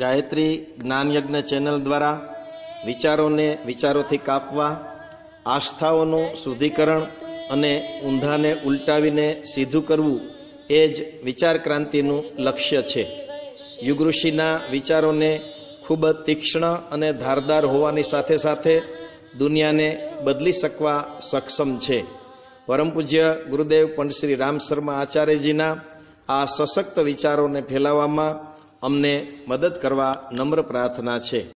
Gayatri જ્ઞાનયજ્ઞ channel દ્વારા વિચારોને વિચારોથી કાપવા આસ્થાઓનું શુદ્ધિકરણ અને ઊંધાને ઉલટાવીને સીધું કરવું એ જ વિચાર ક્રાંતિનું લક્ષ્ય છે યુગઋષિના વિચારોને ખૂબ જ તીક્ષ્ણ અને ધારદાર હોવાની સાથે સાથે દુનિયાને બદલી શકવા સક્ષમ છે પરમ પૂજ્ય ગુરુદેવ પંડિત શ્રી રામ શર્મા આચાર્યજીના આ સશક્ત વિચારોને ફેલાવવામાં અમને મદદ કરવા નમ્ર પ્રાર્થના છે